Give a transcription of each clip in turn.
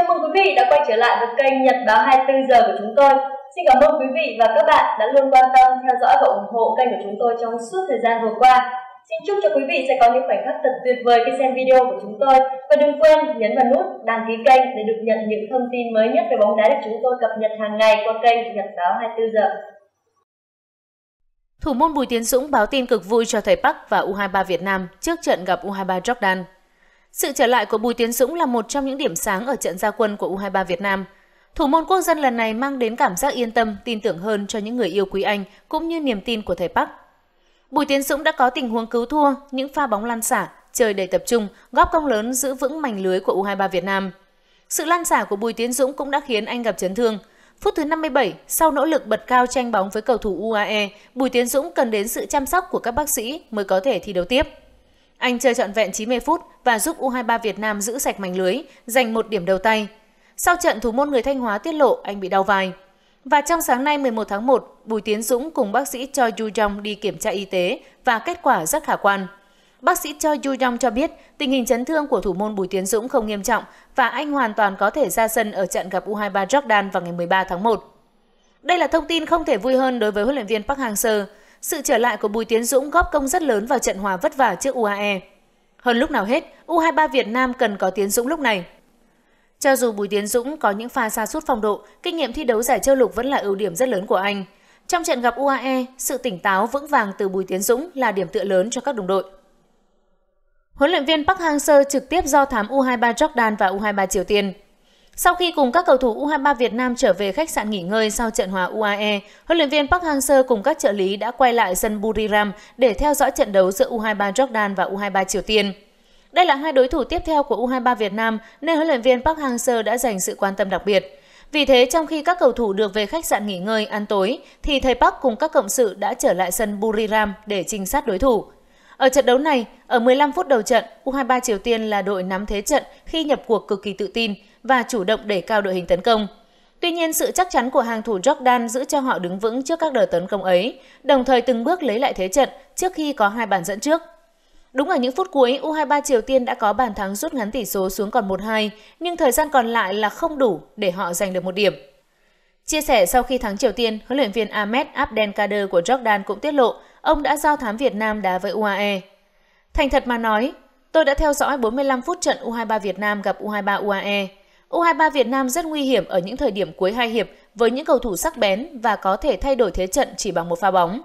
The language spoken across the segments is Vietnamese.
Chào mừng quý vị đã quay trở lại với kênh Nhật báo 24 giờ của chúng tôi. Xin cảm ơn quý vị và các bạn đã luôn quan tâm, theo dõi và ủng hộ kênh của chúng tôi trong suốt thời gian vừa qua. Xin chúc cho quý vị sẽ có những khoảnh khắc thật tuyệt vời khi xem video của chúng tôi và đừng quên nhấn vào nút đăng ký kênh để được nhận những thông tin mới nhất về bóng đá được chúng tôi cập nhật hàng ngày qua kênh Nhật báo 24 giờ. Thủ môn Bùi Tiến Dũng báo tin cực vui cho thầy Park và U23 Việt Nam trước trận gặp U23 Jordan sự trở lại của Bùi Tiến Dũng là một trong những điểm sáng ở trận gia quân của U23 Việt Nam. Thủ môn quốc dân lần này mang đến cảm giác yên tâm, tin tưởng hơn cho những người yêu quý anh cũng như niềm tin của thầy Park. Bùi Tiến Dũng đã có tình huống cứu thua, những pha bóng lan xả, trời đầy tập trung, góp công lớn giữ vững mảnh lưới của U23 Việt Nam. Sự lan xả của Bùi Tiến Dũng cũng đã khiến anh gặp chấn thương. Phút thứ 57, sau nỗ lực bật cao tranh bóng với cầu thủ UAE, Bùi Tiến Dũng cần đến sự chăm sóc của các bác sĩ mới có thể thi đấu tiếp. Anh chơi trọn vẹn 90 phút và giúp U23 Việt Nam giữ sạch mảnh lưới, giành một điểm đầu tay. Sau trận thủ môn người Thanh Hóa tiết lộ anh bị đau vai. Và trong sáng nay 11 tháng 1, Bùi Tiến Dũng cùng bác sĩ Choi Yu Jong đi kiểm tra y tế và kết quả rất khả quan. Bác sĩ Choi Yu Jong cho biết tình hình chấn thương của thủ môn Bùi Tiến Dũng không nghiêm trọng và anh hoàn toàn có thể ra sân ở trận gặp U23 Jordan vào ngày 13 tháng 1. Đây là thông tin không thể vui hơn đối với huấn luyện viên Park Hang-seo. Sự trở lại của Bùi Tiến Dũng góp công rất lớn vào trận hòa vất vả trước UAE. Hơn lúc nào hết, U23 Việt Nam cần có Tiến Dũng lúc này. Cho dù Bùi Tiến Dũng có những pha xa sút phong độ, kinh nghiệm thi đấu giải châu lục vẫn là ưu điểm rất lớn của anh. Trong trận gặp UAE, sự tỉnh táo vững vàng từ Bùi Tiến Dũng là điểm tựa lớn cho các đồng đội. Huấn luyện viên Park Hang-seo trực tiếp do thám U23 Jordan và U23 Triều Tiên. Sau khi cùng các cầu thủ U23 Việt Nam trở về khách sạn nghỉ ngơi sau trận hòa UAE, huấn luyện viên Park Hang-seo cùng các trợ lý đã quay lại sân Buriram để theo dõi trận đấu giữa U23 Jordan và U23 Triều Tiên. Đây là hai đối thủ tiếp theo của U23 Việt Nam nên huấn luyện viên Park Hang-seo đã dành sự quan tâm đặc biệt. Vì thế, trong khi các cầu thủ được về khách sạn nghỉ ngơi ăn tối, thì thầy Park cùng các cộng sự đã trở lại sân Buriram để trinh sát đối thủ. Ở trận đấu này, ở 15 phút đầu trận, U23 Triều Tiên là đội nắm thế trận khi nhập cuộc cực kỳ tự tin – và chủ động đẩy cao đội hình tấn công. Tuy nhiên, sự chắc chắn của hàng thủ Jordan giữ cho họ đứng vững trước các đợt tấn công ấy, đồng thời từng bước lấy lại thế trận trước khi có hai bàn dẫn trước. Đúng ở những phút cuối, U23 Triều Tiên đã có bàn thắng rút ngắn tỷ số xuống còn 1-2, nhưng thời gian còn lại là không đủ để họ giành được một điểm. Chia sẻ sau khi thắng Triều Tiên, huấn luyện viên Ahmed Abdelkader của Jordan cũng tiết lộ ông đã giao thám Việt Nam đá với UAE. Thành thật mà nói, tôi đã theo dõi 45 phút trận U23 Việt Nam gặp U23 UAE. U23 Việt Nam rất nguy hiểm ở những thời điểm cuối hai hiệp với những cầu thủ sắc bén và có thể thay đổi thế trận chỉ bằng một pha bóng.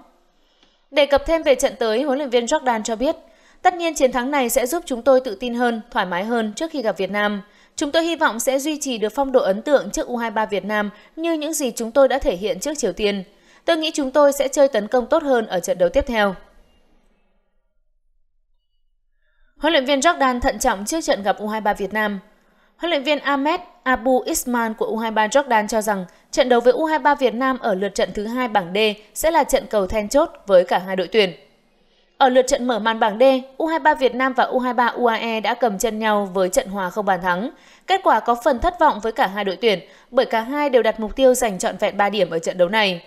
Đề cập thêm về trận tới, huấn luyện viên Jordan cho biết, tất nhiên chiến thắng này sẽ giúp chúng tôi tự tin hơn, thoải mái hơn trước khi gặp Việt Nam. Chúng tôi hy vọng sẽ duy trì được phong độ ấn tượng trước U23 Việt Nam như những gì chúng tôi đã thể hiện trước Triều Tiên. Tôi nghĩ chúng tôi sẽ chơi tấn công tốt hơn ở trận đấu tiếp theo. Huấn luyện viên Jordan thận trọng trước trận gặp U23 Việt Nam. Huấn luyện viên Ahmed Abu Isman của U23 Jordan cho rằng trận đấu với U23 Việt Nam ở lượt trận thứ hai bảng D sẽ là trận cầu then chốt với cả hai đội tuyển. Ở lượt trận mở màn bảng D, U23 Việt Nam và U23 UAE đã cầm chân nhau với trận hòa không bàn thắng. Kết quả có phần thất vọng với cả hai đội tuyển bởi cả hai đều đặt mục tiêu giành trọn vẹn 3 điểm ở trận đấu này.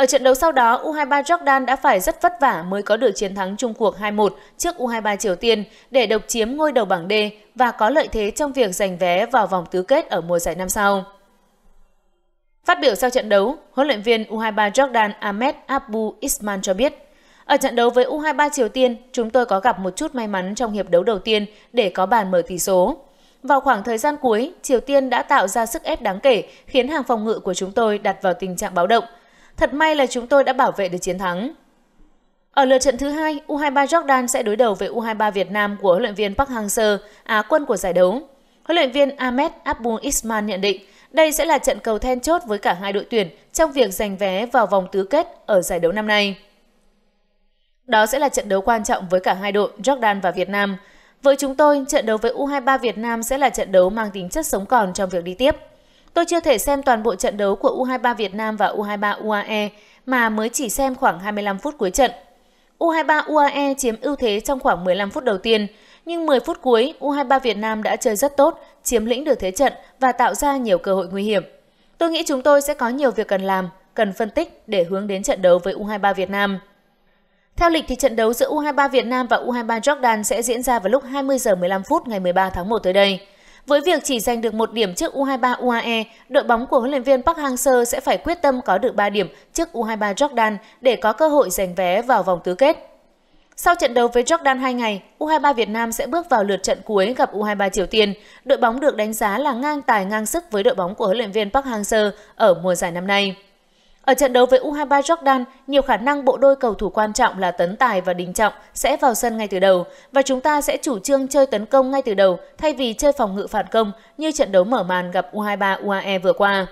Ở trận đấu sau đó, U23 Jordan đã phải rất vất vả mới có được chiến thắng chung cuộc 2-1 trước U23 Triều Tiên để độc chiếm ngôi đầu bảng D và có lợi thế trong việc giành vé vào vòng tứ kết ở mùa giải năm sau. Phát biểu sau trận đấu, huấn luyện viên U23 Jordan Ahmed Abu Isman cho biết, ở trận đấu với U23 Triều Tiên, chúng tôi có gặp một chút may mắn trong hiệp đấu đầu tiên để có bàn mở tỷ số. Vào khoảng thời gian cuối, Triều Tiên đã tạo ra sức ép đáng kể khiến hàng phòng ngự của chúng tôi đặt vào tình trạng báo động – Thật may là chúng tôi đã bảo vệ được chiến thắng. Ở lượt trận thứ hai, U23 Jordan sẽ đối đầu với U23 Việt Nam của huấn luyện viên Park Hang-seo, Á à, quân của giải đấu. Huấn luyện viên Ahmed Abu Isman nhận định đây sẽ là trận cầu then chốt với cả hai đội tuyển trong việc giành vé vào vòng tứ kết ở giải đấu năm nay. Đó sẽ là trận đấu quan trọng với cả hai đội Jordan và Việt Nam. Với chúng tôi, trận đấu với U23 Việt Nam sẽ là trận đấu mang tính chất sống còn trong việc đi tiếp. Tôi chưa thể xem toàn bộ trận đấu của U23 Việt Nam và U23 UAE mà mới chỉ xem khoảng 25 phút cuối trận. U23 UAE chiếm ưu thế trong khoảng 15 phút đầu tiên, nhưng 10 phút cuối U23 Việt Nam đã chơi rất tốt, chiếm lĩnh được thế trận và tạo ra nhiều cơ hội nguy hiểm. Tôi nghĩ chúng tôi sẽ có nhiều việc cần làm, cần phân tích để hướng đến trận đấu với U23 Việt Nam. Theo lịch thì trận đấu giữa U23 Việt Nam và U23 Jordan sẽ diễn ra vào lúc 20 giờ 15 phút ngày 13 tháng 1 tới đây. Với việc chỉ giành được một điểm trước U23 UAE, đội bóng của huấn luyện viên Park Hang-seo sẽ phải quyết tâm có được 3 điểm trước U23 Jordan để có cơ hội giành vé vào vòng tứ kết. Sau trận đấu với Jordan 2 ngày, U23 Việt Nam sẽ bước vào lượt trận cuối gặp U23 Triều Tiên. Đội bóng được đánh giá là ngang tài ngang sức với đội bóng của huấn luyện viên Park Hang-seo ở mùa giải năm nay. Ở trận đấu với U23 Jordan, nhiều khả năng bộ đôi cầu thủ quan trọng là Tấn Tài và Đình Trọng sẽ vào sân ngay từ đầu và chúng ta sẽ chủ trương chơi tấn công ngay từ đầu thay vì chơi phòng ngự phản công như trận đấu mở màn gặp U23 UAE vừa qua.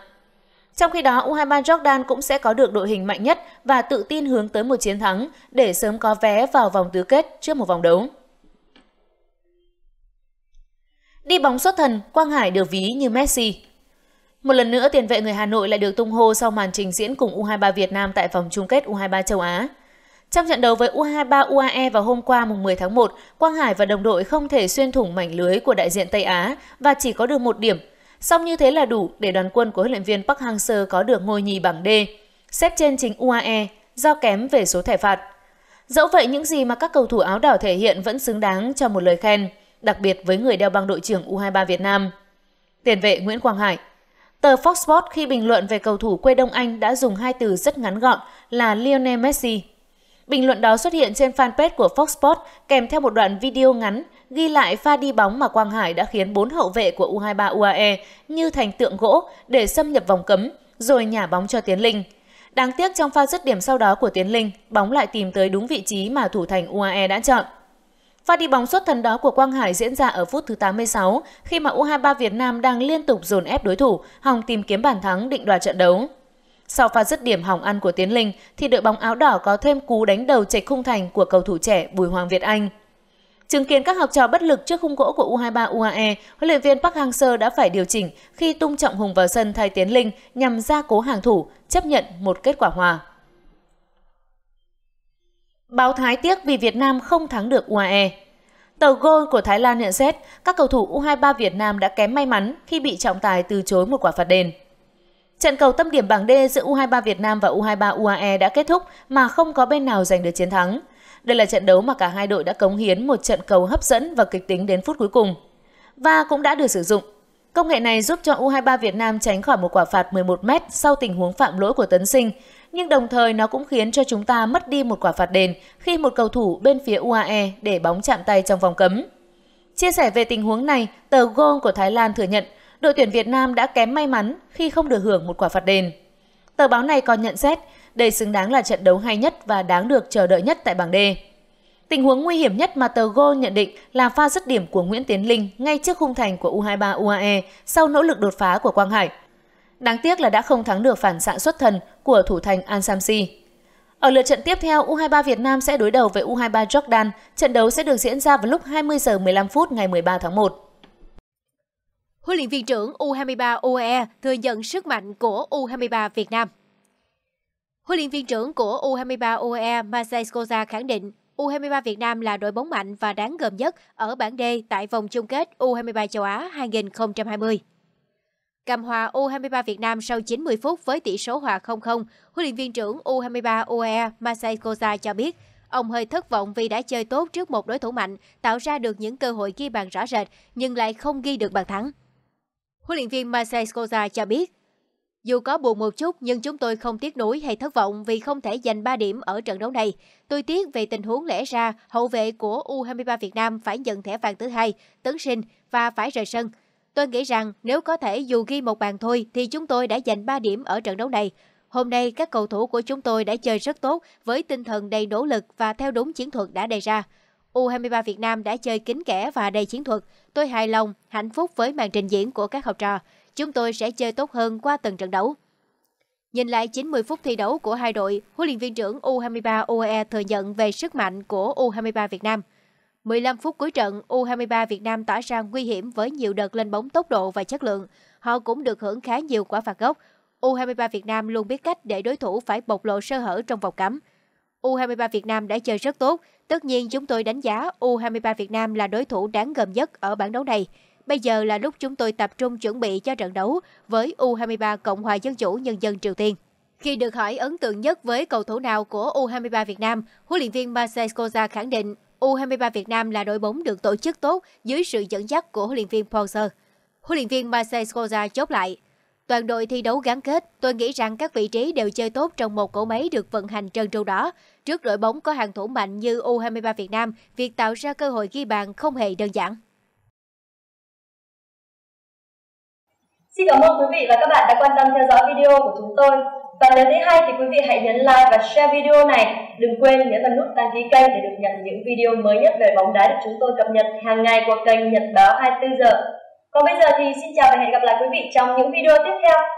Trong khi đó, U23 Jordan cũng sẽ có được đội hình mạnh nhất và tự tin hướng tới một chiến thắng để sớm có vé vào vòng tứ kết trước một vòng đấu. Đi bóng xuất thần, Quang Hải được ví như Messi. Một lần nữa, tiền vệ người Hà Nội lại được tung hô sau màn trình diễn cùng U23 Việt Nam tại vòng chung kết U23 châu Á. Trong trận đấu với U23 UAE vào hôm qua mùng 10 tháng 1, Quang Hải và đồng đội không thể xuyên thủng mảnh lưới của đại diện Tây Á và chỉ có được một điểm. Song như thế là đủ để đoàn quân của huấn luyện viên Park Hang-seo có được ngôi nhì bảng D, xếp trên chính UAE do kém về số thẻ phạt. Dẫu vậy những gì mà các cầu thủ áo đỏ thể hiện vẫn xứng đáng cho một lời khen, đặc biệt với người đeo băng đội trưởng U23 Việt Nam. Tiền vệ Nguyễn Quang Hải Tờ Fox Sports khi bình luận về cầu thủ quê Đông Anh đã dùng hai từ rất ngắn gọn là Lionel Messi. Bình luận đó xuất hiện trên fanpage của Fox Sports kèm theo một đoạn video ngắn ghi lại pha đi bóng mà Quang Hải đã khiến bốn hậu vệ của U23 UAE như thành tượng gỗ để xâm nhập vòng cấm rồi nhả bóng cho Tiến Linh. Đáng tiếc trong pha dứt điểm sau đó của Tiến Linh, bóng lại tìm tới đúng vị trí mà thủ thành UAE đã chọn. Pha đi bóng xuất thần đó của Quang Hải diễn ra ở phút thứ 86 khi mà U23 Việt Nam đang liên tục dồn ép đối thủ, hòng tìm kiếm bàn thắng định đoạt trận đấu. Sau pha dứt điểm hỏng ăn của Tiến Linh thì đội bóng áo đỏ có thêm cú đánh đầu chệch khung thành của cầu thủ trẻ Bùi Hoàng Việt Anh. Chứng kiến các học trò bất lực trước khung gỗ của U23 UAE, huấn luyện viên Park Hang-seo đã phải điều chỉnh khi tung Trọng Hùng vào sân thay Tiến Linh nhằm gia cố hàng thủ, chấp nhận một kết quả hòa. Báo Thái tiếc vì Việt Nam không thắng được UAE. Tờ Goal của Thái Lan nhận xét các cầu thủ U23 Việt Nam đã kém may mắn khi bị trọng tài từ chối một quả phạt đền. Trận cầu tâm điểm bảng D giữa U23 Việt Nam và U23 UAE đã kết thúc mà không có bên nào giành được chiến thắng. Đây là trận đấu mà cả hai đội đã cống hiến một trận cầu hấp dẫn và kịch tính đến phút cuối cùng. Và cũng đã được sử dụng. Công nghệ này giúp cho U23 Việt Nam tránh khỏi một quả phạt 11m sau tình huống phạm lỗi của Tấn Sinh, nhưng đồng thời nó cũng khiến cho chúng ta mất đi một quả phạt đền khi một cầu thủ bên phía UAE để bóng chạm tay trong vòng cấm. Chia sẻ về tình huống này, tờ Goal của Thái Lan thừa nhận đội tuyển Việt Nam đã kém may mắn khi không được hưởng một quả phạt đền. Tờ báo này còn nhận xét đây xứng đáng là trận đấu hay nhất và đáng được chờ đợi nhất tại bảng D. Tình huống nguy hiểm nhất mà tờ Goal nhận định là pha dứt điểm của Nguyễn Tiến Linh ngay trước khung thành của U23 UAE sau nỗ lực đột phá của Quang Hải – Đáng tiếc là đã không thắng được phản xạ xuất thần của thủ thành Al Samsi. Ở lượt trận tiếp theo, U23 Việt Nam sẽ đối đầu với U23 Jordan. Trận đấu sẽ được diễn ra vào lúc 20 giờ 15 phút ngày 13 tháng 1. Huấn luyện viên trưởng U23 UAE e thừa nhận sức mạnh của U23 Việt Nam. Huấn luyện viên trưởng của U23 UAE e Masai Skoza khẳng định U23 Việt Nam là đội bóng mạnh và đáng gờm nhất ở bảng D tại vòng chung kết U23 châu Á 2020. Cầm hòa U23 Việt Nam sau 90 phút với tỷ số hòa 0-0, huấn luyện viên trưởng U23 UAE Masai Koza cho biết, ông hơi thất vọng vì đã chơi tốt trước một đối thủ mạnh, tạo ra được những cơ hội ghi bàn rõ rệt nhưng lại không ghi được bàn thắng. Huấn luyện viên Masai Koza cho biết, dù có buồn một chút nhưng chúng tôi không tiếc nuối hay thất vọng vì không thể giành 3 điểm ở trận đấu này. Tôi tiếc về tình huống lẽ ra hậu vệ của U23 Việt Nam phải nhận thẻ vàng thứ hai, tấn sinh và phải rời sân. Tôi nghĩ rằng nếu có thể dù ghi một bàn thôi thì chúng tôi đã giành 3 điểm ở trận đấu này. Hôm nay các cầu thủ của chúng tôi đã chơi rất tốt với tinh thần đầy nỗ lực và theo đúng chiến thuật đã đề ra. U23 Việt Nam đã chơi kín kẽ và đầy chiến thuật. Tôi hài lòng, hạnh phúc với màn trình diễn của các học trò. Chúng tôi sẽ chơi tốt hơn qua từng trận đấu. Nhìn lại 90 phút thi đấu của hai đội, huấn luyện viên trưởng U23 UAE e thừa nhận về sức mạnh của U23 Việt Nam – 15 phút cuối trận, U23 Việt Nam tỏ ra nguy hiểm với nhiều đợt lên bóng tốc độ và chất lượng. Họ cũng được hưởng khá nhiều quả phạt góc. U23 Việt Nam luôn biết cách để đối thủ phải bộc lộ sơ hở trong vòng cấm. U23 Việt Nam đã chơi rất tốt. Tất nhiên chúng tôi đánh giá U23 Việt Nam là đối thủ đáng gờm nhất ở bảng đấu này. Bây giờ là lúc chúng tôi tập trung chuẩn bị cho trận đấu với U23 Cộng hòa Dân chủ Nhân dân Triều Tiên. Khi được hỏi ấn tượng nhất với cầu thủ nào của U23 Việt Nam, huấn luyện viên Marcel Scoza khẳng định U23 Việt Nam là đội bóng được tổ chức tốt dưới sự dẫn dắt của huấn luyện viên Poser. Huấn luyện viên Marcel Scoza chốt lại, toàn đội thi đấu gắn kết, tôi nghĩ rằng các vị trí đều chơi tốt trong một cỗ máy được vận hành trơn tru đó. Trước đội bóng có hàng thủ mạnh như U23 Việt Nam, việc tạo ra cơ hội ghi bàn không hề đơn giản. Xin cảm ơn quý vị và các bạn đã quan tâm theo dõi video của chúng tôi. Và nếu thấy hay thì quý vị hãy nhấn like và share video này. Đừng quên nhấn vào nút đăng ký kênh để được nhận những video mới nhất về bóng đá được chúng tôi cập nhật hàng ngày qua kênh Nhật Báo 24 giờ. Còn bây giờ thì xin chào và hẹn gặp lại quý vị trong những video tiếp theo.